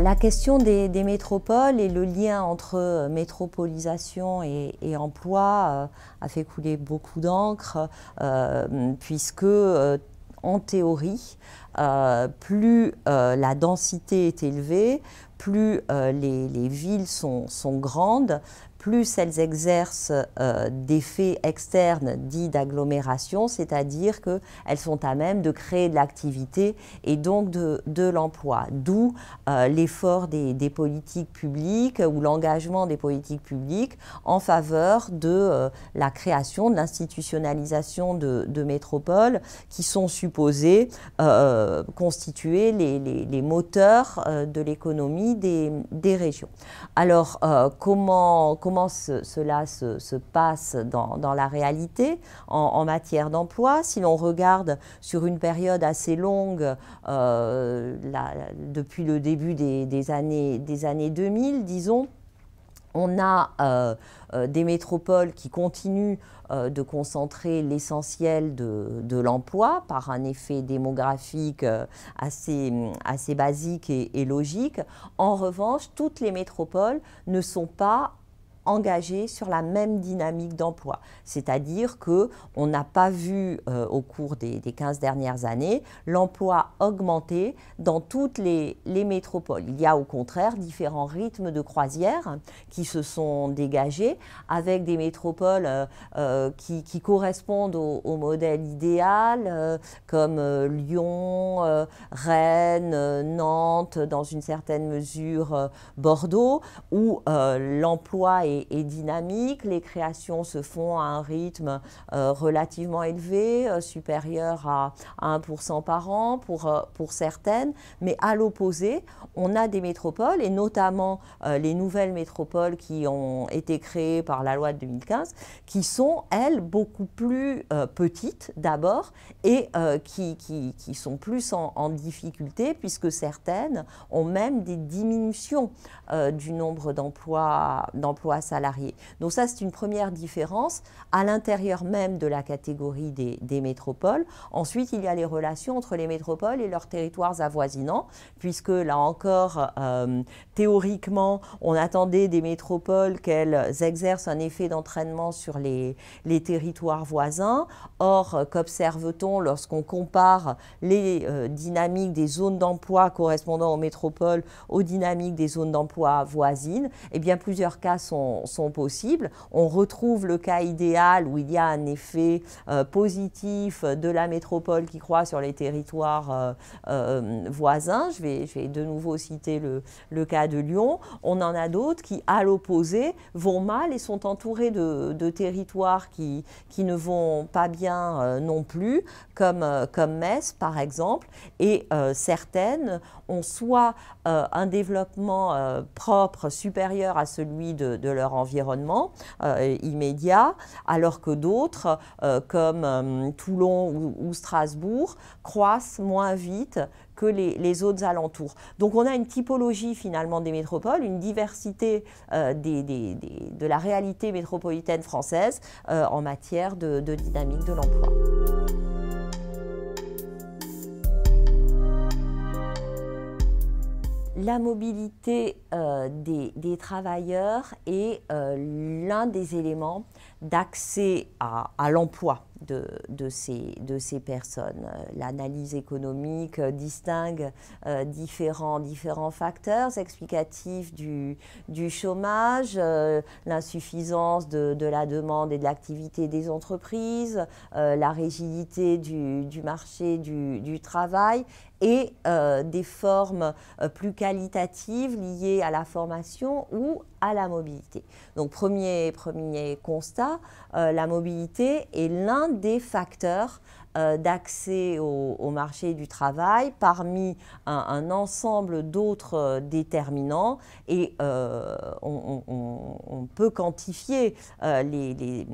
La question des, métropoles et le lien entre métropolisation et, emploi euh, a fait couler beaucoup d'encre, euh, puisque euh, en théorie, plus la densité est élevée, plus euh, les, villes sont, grandes, plus elles exercent euh, des faits externes dits d'agglomération, c'est-à-dire qu'elles sont à même de créer de l'activité et donc de, l'emploi. D'où euh, l'effort des, politiques publiques ou l'engagement des politiques publiques en faveur de la création, de l'institutionnalisation de, métropoles qui sont supposées constituer les moteurs de l'économie des, régions. Alors, euh, comment, comment cela se, passe dans, la réalité en, matière d'emploi Si l'on regarde sur une période assez longue, euh, depuis le début des, années, des années 2000, disons, on a euh, euh, des métropoles qui continuent euh, de concentrer l'essentiel de, l'emploi par un effet démographique assez, assez basique et, logique. En revanche, toutes les métropoles ne sont pas engagés sur la même dynamique d'emploi. C'est-à-dire qu'on n'a pas vu euh, au cours des, des, 15 dernières années l'emploi augmenter dans toutes les, métropoles. Il y a au contraire différents rythmes de croisière qui se sont dégagés avec des métropoles euh, euh, qui, correspondent au, modèle idéal comme Lyon, Rennes, Nantes, dans une certaine mesure Bordeaux, où l'emploi est dynamique, les créations se font à un rythme euh, relativement élevé, euh, supérieur à, 1% par an pour, euh, pour certaines, mais à l'opposé, on a des métropoles, et notamment les nouvelles métropoles qui ont été créées par la loi de 2015, qui sont, elles, beaucoup plus petites d'abord, et qui, qui, sont plus en, difficulté, puisque certaines ont même des diminutions du nombre d'emplois salariés. Donc ça, c'est une première différence à l'intérieur même de la catégorie des, métropoles. Ensuite, il y a les relations entre les métropoles et leurs territoires avoisinants, puisque là encore, euh, théoriquement, on attendait des métropoles qu'elles exercent un effet d'entraînement sur les, territoires voisins. Or, euh, qu'observe-t-on lorsqu'on compare les euh, dynamiques des zones d'emploi correspondant aux métropoles aux dynamiques des zones d'emploi voisines Eh bien, plusieurs cas sont sont, possibles. On retrouve le cas idéal où il y a un effet euh, positif de la métropole qui croît sur les territoires euh, euh, voisins. Je vais, de nouveau citer le, cas de Lyon. On en a d'autres qui, à l'opposé, vont mal et sont entourés de, territoires qui, ne vont pas bien non plus, comme, Metz, par exemple. Et certaines ont soit un développement propre supérieur à celui de, de leur environnement euh, immédiat, alors que d'autres, euh, comme euh, Toulon ou, Strasbourg, croissent moins vite que les, autres alentours. Donc on a une typologie finalement des métropoles, une diversité de la réalité métropolitaine française en matière de dynamique de l'emploi. la mobilité euh, des, travailleurs est euh, l'un des éléments d'accès à, l'emploi de, de, ces, de ces personnes. L'analyse économique euh, distingue euh, différents, différents facteurs explicatifs du, du chômage, euh, l'insuffisance de, de, la demande et de l'activité des entreprises, la rigidité du, du marché du, du, travail et des formes plus qualitatives liées à la formation ou à la mobilité. Donc premier, premier conseil, euh, la mobilité est l'un des facteurs euh, d'accès au, marché du travail parmi un, ensemble d'autres euh, déterminants et euh, on, peut quantifier les,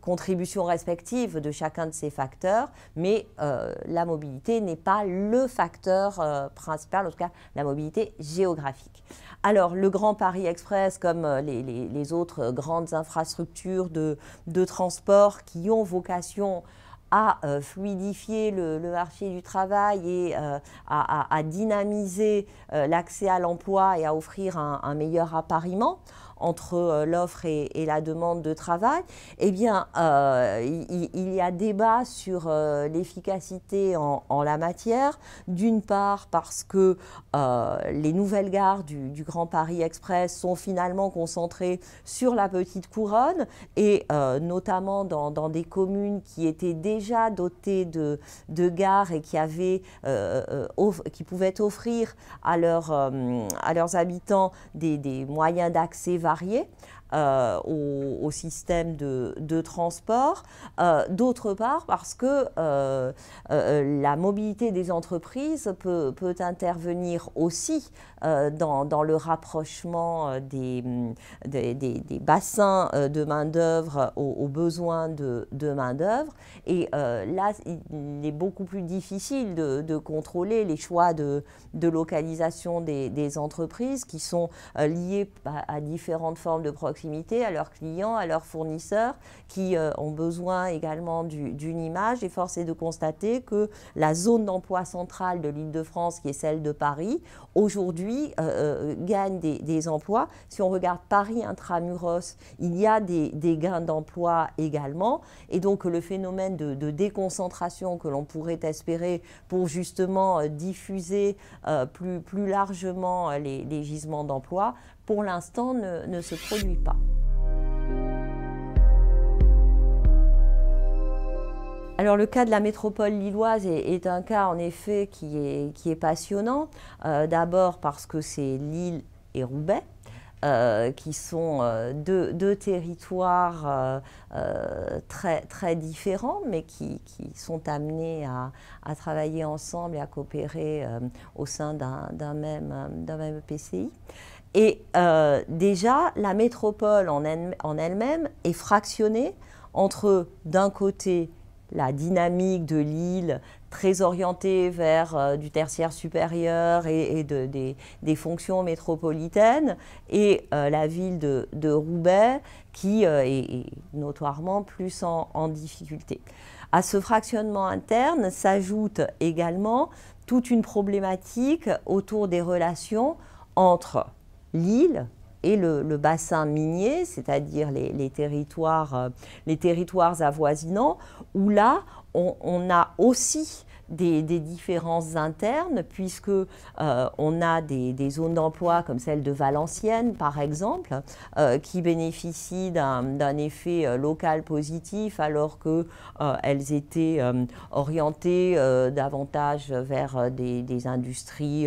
contributions respectives de chacun de ces facteurs, mais la mobilité n'est pas le facteur principal, en tout cas la mobilité géographique. Alors le Grand Paris Express, comme les, autres grandes infrastructures de, de transport qui ont vocation à euh, fluidifier le, marché du travail et euh, à, dynamiser euh, l'accès à l'emploi et à offrir un, un meilleur appariement entre euh, l'offre et, la demande de travail, eh bien, euh, il, y a débat sur euh, l'efficacité en, la matière. D'une part, parce que les nouvelles gares du, Grand Paris Express sont finalement concentrées sur la petite couronne et notamment dans, des communes qui étaient déjà dotées de, de gares et qui, avaient, qui pouvaient offrir à, leur, à leurs habitants des, des moyens d'accès variés mariés euh, au, système de, transport. Euh, d'autre part, parce que euh, la mobilité des entreprises peut, intervenir aussi dans, le rapprochement mm, des, des, bassins de main-d'œuvre aux, besoins de, main-d'œuvre. Et là, il est beaucoup plus difficile de, contrôler les choix de, localisation des, entreprises qui sont liés à différentes formes de proximité à leurs clients, à leurs fournisseurs, qui euh, ont besoin également d'une image. Et force est de constater que la zone d'emploi centrale de l'Île-de-France, qui est celle de Paris, aujourd'hui euh, euh, gagne des, emplois. Si on regarde Paris intramuros, il y a des, gains d'emplois également. Et donc le phénomène de, déconcentration que l'on pourrait espérer pour justement diffuser plus, plus largement les, les gisements d'emplois pour l'instant, ne, se produit pas. Alors le cas de la métropole lilloise est, un cas en effet qui est, passionnant, euh, d'abord parce que c'est Lille et Roubaix. Euh, qui sont euh, deux, territoires très, différents, mais qui, sont amenés à, travailler ensemble et à coopérer au sein d'un même, même, PCI. Et euh, déjà, la métropole en elle-même est fractionnée entre, d'un côté, la dynamique de l'île très orientée vers euh, du tertiaire supérieur et, des, fonctions métropolitaines, et euh, la ville de, Roubaix qui est, notoirement plus en, en, difficulté. À ce fractionnement interne s'ajoute également toute une problématique autour des relations entre l'île et le, bassin minier, c'est-à-dire les, territoires, euh, les territoires avoisinants, où là, on a aussi des, différences internes, puisque euh, on a des, zones d'emploi comme celle de Valenciennes, par exemple, euh, qui bénéficient d'un effet euh, local positif, alors que elles étaient orientées davantage vers des, industries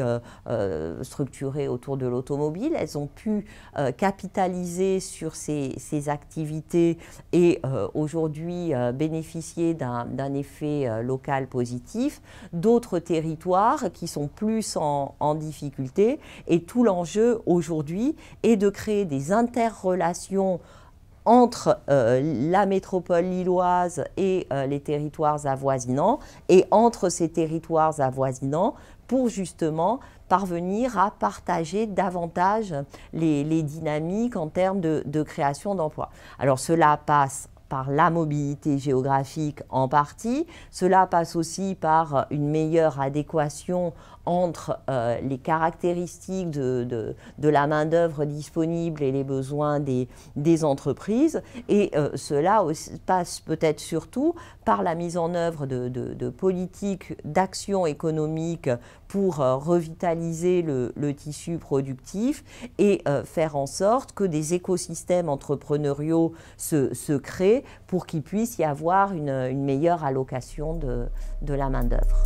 structurées autour de l'automobile. Elles ont pu capitaliser sur ces activités et aujourd'hui bénéficier d'un effet local positif d'autres territoires qui sont plus en, difficulté. Et tout l'enjeu aujourd'hui est de créer des interrelations entre euh, la métropole lilloise et euh, les territoires avoisinants et entre ces territoires avoisinants pour justement parvenir à partager davantage les, dynamiques en termes de, de création d'emplois. Alors cela passe par la mobilité géographique en partie. Cela passe aussi par une meilleure adéquation entre euh, les caractéristiques de, de, la main-d'œuvre disponible et les besoins des, des entreprises. Et euh, cela passe peut-être surtout par la mise en œuvre de, de politiques d'action économique pour euh, revitaliser le, tissu productif et faire en sorte que des écosystèmes entrepreneuriaux se créent pour qu'il puisse y avoir une, meilleure allocation de, de la main-d'œuvre.